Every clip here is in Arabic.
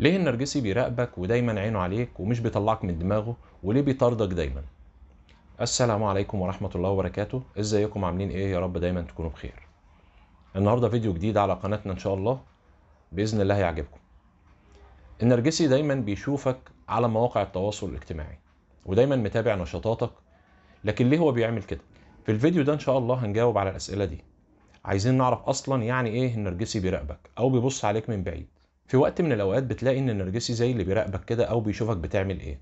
ليه النرجسي بيراقبك ودايما عينه عليك ومش بيطلعك من دماغه وليه بيطاردك دايما السلام عليكم ورحمة الله وبركاته ازيكم عاملين ايه يا رب دايما تكونوا بخير النهاردة فيديو جديد على قناتنا ان شاء الله بإذن الله يعجبكم النرجسي دايما بيشوفك على مواقع التواصل الاجتماعي ودايما متابع نشاطاتك لكن ليه هو بيعمل كده في الفيديو ده ان شاء الله هنجاوب على الاسئله دي عايزين نعرف اصلا يعني ايه النرجسي بيراقبك او بيبص عليك من بعيد في وقت من الاوقات بتلاقي ان النرجسي زي اللي بيراقبك كده او بيشوفك بتعمل ايه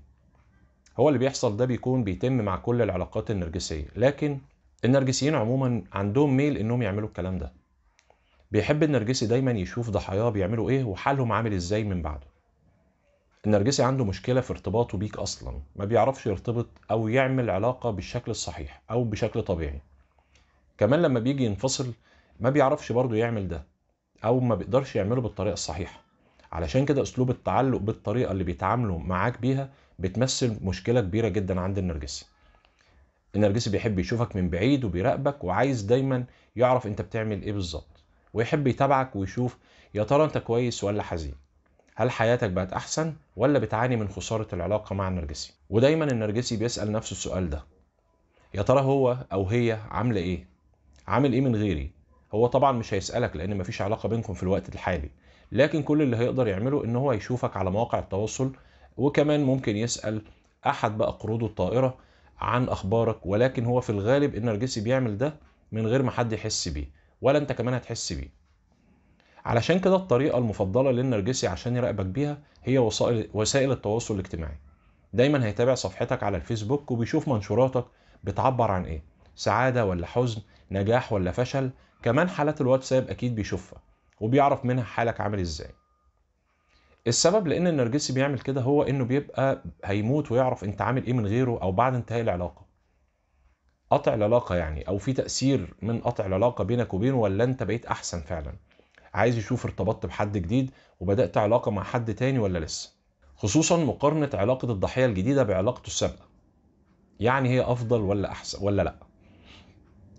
هو اللي بيحصل ده بيكون بيتم مع كل العلاقات النرجسيه لكن النرجسيين عموما عندهم ميل انهم يعملوا الكلام ده بيحب النرجسي دايما يشوف ضحاياه بيعملوا ايه وحالهم عامل ازاي من بعده النرجسي عنده مشكله في ارتباطه بيك اصلا ما بيعرفش يرتبط او يعمل علاقه بالشكل الصحيح او بشكل طبيعي كمان لما بيجي ينفصل ما بيعرفش برضه يعمل ده او ما بيقدرش يعمله بالطريقه الصحيحه علشان كده اسلوب التعلق بالطريقه اللي بيتعاملوا معاك بيها بتمثل مشكله كبيره جدا عند النرجسي النرجسي بيحب يشوفك من بعيد وبيراقبك وعايز دايما يعرف انت بتعمل ايه بالظبط ويحب يتابعك ويشوف يا ترى انت كويس ولا حزين هل حياتك بقت احسن ولا بتعاني من خساره العلاقه مع النرجسي ودايما النرجسي بيسال نفسه السؤال ده يا ترى هو او هي عامله ايه عامل ايه من غيري هو طبعا مش هيسالك لان مفيش علاقه بينكم في الوقت الحالي لكن كل اللي هيقدر يعمله ان هو يشوفك على مواقع التواصل وكمان ممكن يسال احد بقى قروض الطائره عن اخبارك ولكن هو في الغالب النرجسي بيعمل ده من غير ما حد يحس بيه ولا انت كمان هتحس بيه علشان كده الطريقه المفضله للنرجسي عشان يراقبك بيها هي وسائل وسائل التواصل الاجتماعي دايما هيتابع صفحتك على الفيسبوك وبيشوف منشوراتك بتعبر عن ايه سعاده ولا حزن نجاح ولا فشل كمان حالات الواتساب اكيد بيشوفها وبيعرف منها حالك عامل ازاي السبب لان النرجسي بيعمل كده هو انه بيبقى هيموت ويعرف انت عامل ايه من غيره او بعد انتهاء العلاقه قطع العلاقه يعني او في تاثير من قطع العلاقه بينك وبينه ولا انت بقيت احسن فعلا عايز يشوف ارتبطت بحد جديد وبدات علاقه مع حد تاني ولا لسه خصوصا مقارنه علاقه الضحيه الجديده بعلاقته السابقه يعني هي افضل ولا احسن ولا لا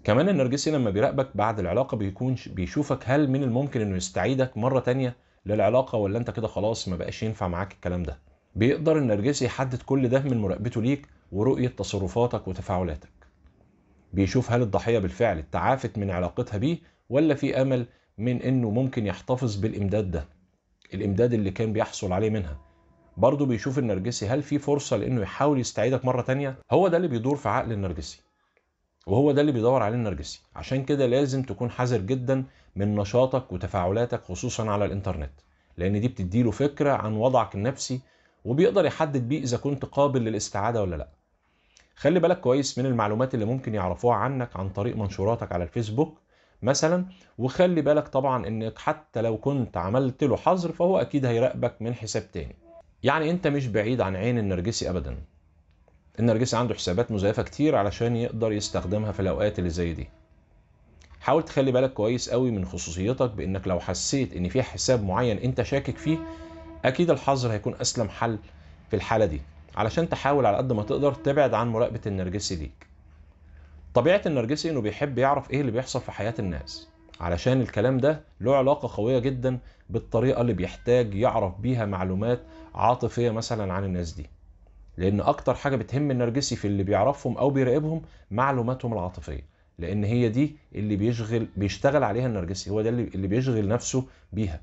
كمان النرجسي لما بيراقبك بعد العلاقه بيكون بيشوفك هل من الممكن انه يستعيدك مره تانية للعلاقه ولا انت كده خلاص ما بقاش ينفع معاك الكلام ده بيقدر النرجسي يحدد كل ده من مراقبته ليك ورؤيه تصرفاتك وتفاعلاتك بيشوف هل الضحيه بالفعل تعافت من علاقتها بيه ولا في امل من انه ممكن يحتفظ بالامداد ده الامداد اللي كان بيحصل عليه منها برضه بيشوف النرجسي هل في فرصه لانه يحاول يستعيدك مره تانية هو ده اللي بيدور في عقل النرجسي وهو ده اللي بيدور عليه النرجسي عشان كده لازم تكون حذر جدا من نشاطك وتفاعلاتك خصوصا على الانترنت لان دي بتديله فكره عن وضعك النفسي وبيقدر يحدد بيه اذا كنت قابل للاستعاده ولا لا خلي بالك كويس من المعلومات اللي ممكن يعرفوها عنك عن طريق منشوراتك على الفيسبوك مثلا وخلي بالك طبعا انك حتى لو كنت عملت له حظر فهو اكيد هيراقبك من حساب تاني يعني انت مش بعيد عن عين النرجسي ابدا النرجسي عنده حسابات مزيفه كتير علشان يقدر يستخدمها في الاوقات اللي زي دي حاول تخلي بالك كويس قوي من خصوصيتك بانك لو حسيت ان في حساب معين انت شاكك فيه اكيد الحظر هيكون اسلم حل في الحاله دي علشان تحاول على قد ما تقدر تبعد عن مراقبه النرجسي ليك طبيعه النرجسي انه بيحب يعرف ايه اللي بيحصل في حياه الناس علشان الكلام ده له علاقه قويه جدا بالطريقه اللي بيحتاج يعرف بيها معلومات عاطفيه مثلا عن الناس دي لان اكتر حاجه بتهم النرجسي في اللي بيعرفهم او بيراقبهم معلوماتهم العاطفيه لان هي دي اللي بيشغل بيشتغل عليها النرجسي هو ده اللي, اللي بيشغل نفسه بيها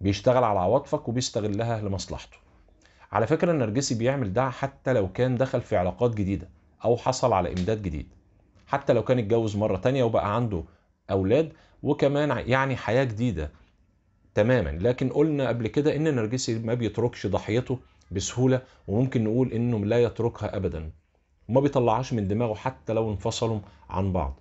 بيشتغل على عواطفك وبيستغلها لمصلحته على فكره النرجسي بيعمل ده حتى لو كان دخل في علاقات جديده او حصل على امداد جديد حتى لو كان اتجوز مره تانية وبقى عنده اولاد وكمان يعني حياه جديده تماما لكن قلنا قبل كده ان النرجسي ما بيتركش ضحيته بسهوله وممكن نقول انه لا يتركها ابدا وما بيطلعهاش من دماغه حتى لو انفصلوا عن بعض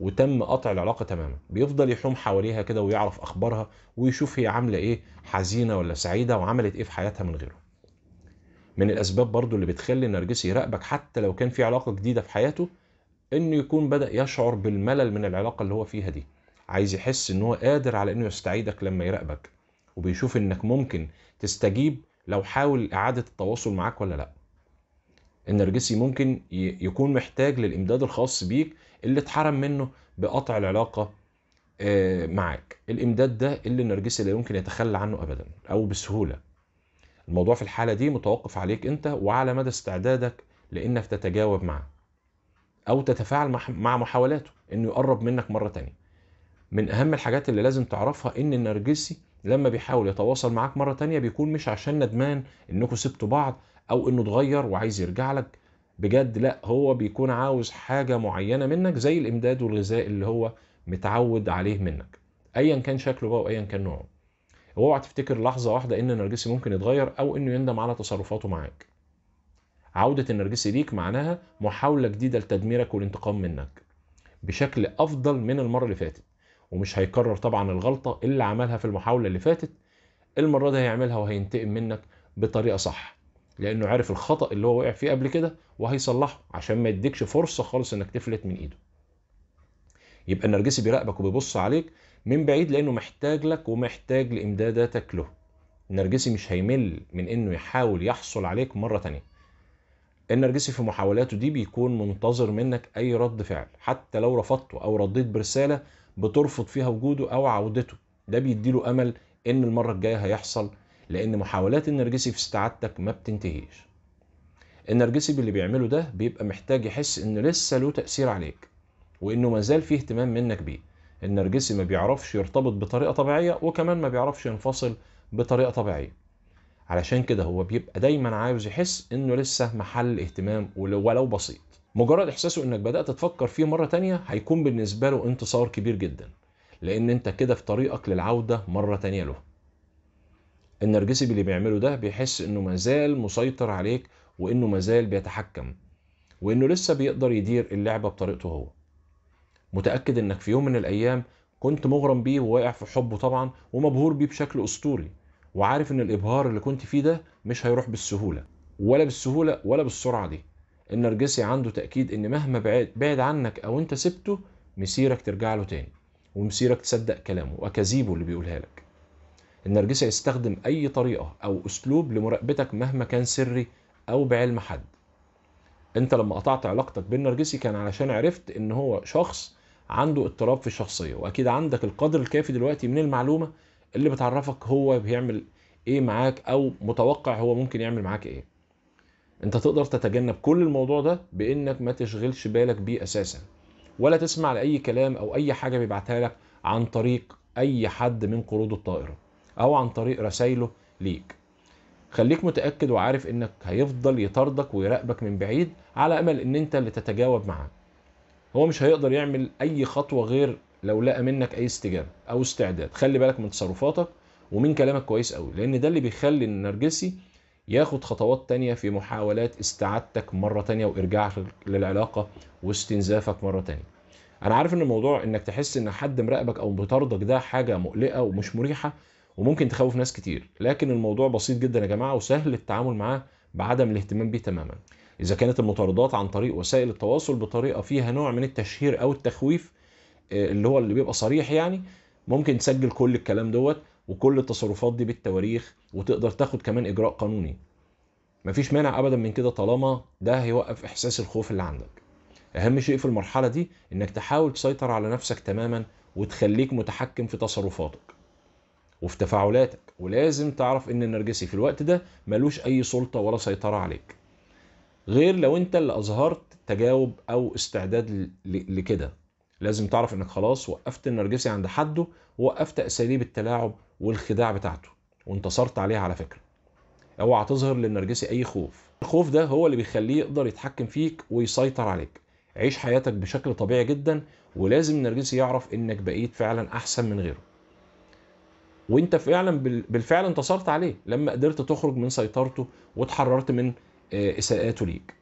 وتم قطع العلاقه تماما بيفضل يحوم حواليها كده ويعرف اخبارها ويشوف هي عامله ايه حزينه ولا سعيده وعملت ايه في حياتها من غيره من الاسباب برضو اللي بتخلي النرجسي يراقبك حتى لو كان في علاقه جديده في حياته انه يكون بدا يشعر بالملل من العلاقه اللي هو فيها دي عايز يحس ان هو قادر على انه يستعيدك لما يراقبك وبيشوف انك ممكن تستجيب لو حاول اعاده التواصل معاك ولا لا النرجسي ممكن يكون محتاج للامداد الخاص بيك اللي اتحرم منه بقطع العلاقه آه، معاك الامداد ده اللي النرجسي لا يمكن يتخلى عنه ابدا او بسهوله الموضوع في الحاله دي متوقف عليك انت وعلى مدى استعدادك لانك تتجاوب معه او تتفاعل مع محاولاته انه يقرب منك مره تانية من اهم الحاجات اللي لازم تعرفها ان النرجسي لما بيحاول يتواصل معاك مرة تانية بيكون مش عشان ندمان انكم سبتوا بعض او انه اتغير وعايز يرجع لك بجد لا هو بيكون عاوز حاجة معينة منك زي الامداد والغذاء اللي هو متعود عليه منك ايا كان شكله بقى وايا كان نوعه اوعى تفتكر لحظة واحدة ان النرجسي ممكن يتغير او انه يندم على تصرفاته معاك عودة النرجسي ليك معناها محاولة جديدة لتدميرك والانتقام منك بشكل افضل من المرة اللي فاتت ومش هيكرر طبعا الغلطه اللي عملها في المحاوله اللي فاتت المره دي هيعملها وهينتقم منك بطريقه صح لانه عارف الخطا اللي هو وقع فيه قبل كده وهيصلحه عشان ما يديكش فرصه خالص انك تفلت من ايده يبقى النرجسي بيراقبك وبيبص عليك من بعيد لانه محتاج لك ومحتاج لامداداتك له النرجسي مش هيمل من انه يحاول يحصل عليك مره تانية النرجسي في محاولاته دي بيكون منتظر منك اي رد فعل حتى لو رفضته او رديت برساله بترفض فيها وجوده او عودته ده بيديله امل ان المره الجايه هيحصل لان محاولات النرجسي في استعادتك ما بتنتهيش النرجسي باللي بيعمله ده بيبقى محتاج يحس ان لسه له تاثير عليك وانه مازال فيه اهتمام منك بيه النرجسي ما بيعرفش يرتبط بطريقه طبيعيه وكمان ما بيعرفش ينفصل بطريقه طبيعيه علشان كده هو بيبقى دايما عاوز يحس انه لسه محل اهتمام ولو بسيط مجرد احساسه انك بدات تفكر فيه مره تانية هيكون بالنسبه له انتصار كبير جدا لان انت كده في طريقك للعوده مره تانية له النرجسي اللي بيعمله ده بيحس انه مازال مسيطر عليك وانه مازال بيتحكم وانه لسه بيقدر يدير اللعبه بطريقته هو متاكد انك في يوم من الايام كنت مغرم بيه وواقع في حبه طبعا ومبهور بيه بشكل اسطوري وعارف ان الابهار اللي كنت فيه ده مش هيروح بالسهوله ولا بالسهوله ولا بالسرعه دي النرجسي عنده تاكيد ان مهما بعد بعد عنك او انت سبته مسيرك ترجع له تاني ومسيرك تصدق كلامه واكاذيبه اللي بيقولها لك النرجسي يستخدم اي طريقه او اسلوب لمراقبتك مهما كان سري او بعلم حد انت لما قطعت علاقتك بالنرجسي كان علشان عرفت ان هو شخص عنده اضطراب في الشخصيه واكيد عندك القدر الكافي دلوقتي من المعلومه اللي بتعرفك هو بيعمل ايه معاك او متوقع هو ممكن يعمل معاك ايه انت تقدر تتجنب كل الموضوع ده بانك ما تشغلش بالك بيه اساسا ولا تسمع لاي كلام او اي حاجه بيبعتها لك عن طريق اي حد من قروض الطائره او عن طريق رسايله ليك خليك متاكد وعارف انك هيفضل يطاردك ويراقبك من بعيد على امل ان انت اللي تتجاوب معاه هو مش هيقدر يعمل اي خطوه غير لو لقى منك اي استجابه او استعداد خلي بالك من تصرفاتك ومن كلامك كويس قوي لان ده اللي بيخلي النرجسي ياخد خطوات تانية في محاولات استعادتك مرة تانية وارجاعك للعلاقة واستنزافك مرة تانية انا عارف ان الموضوع انك تحس ان حد مراقبك او بيطاردك ده حاجة مقلقة ومش مريحة وممكن تخوف ناس كتير لكن الموضوع بسيط جدا يا جماعة وسهل التعامل معاه بعدم الاهتمام بيه تماما إذا كانت المطاردات عن طريق وسائل التواصل بطريقة فيها نوع من التشهير أو التخويف اللي هو اللي بيبقى صريح يعني ممكن تسجل كل الكلام دوت وكل التصرفات دي بالتواريخ وتقدر تاخد كمان اجراء قانوني مفيش مانع ابدا من كده طالما ده هيوقف احساس الخوف اللي عندك اهم شيء في المرحله دي انك تحاول تسيطر على نفسك تماما وتخليك متحكم في تصرفاتك وفي تفاعلاتك ولازم تعرف ان النرجسي في الوقت ده ملوش اي سلطه ولا سيطره عليك غير لو انت اللي اظهرت تجاوب او استعداد لكده لازم تعرف انك خلاص وقفت النرجسي عند حده ووقفت اساليب التلاعب والخداع بتاعته وانتصرت عليها على فكره اوعى تظهر للنرجسي اي خوف الخوف ده هو اللي بيخليه يقدر يتحكم فيك ويسيطر عليك عيش حياتك بشكل طبيعي جدا ولازم النرجسي يعرف انك بقيت فعلا احسن من غيره وانت فعلا بالفعل انتصرت عليه لما قدرت تخرج من سيطرته وتحررت من آه، اساءاته ليك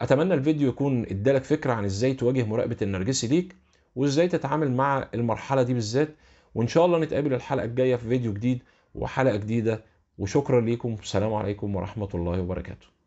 اتمنى الفيديو يكون ادالك فكره عن ازاي تواجه مراقبه النرجسي ليك وازاي تتعامل مع المرحله دي بالذات وان شاء الله نتقابل الحلقه الجايه في فيديو جديد وحلقه جديده وشكرا ليكم والسلام عليكم ورحمه الله وبركاته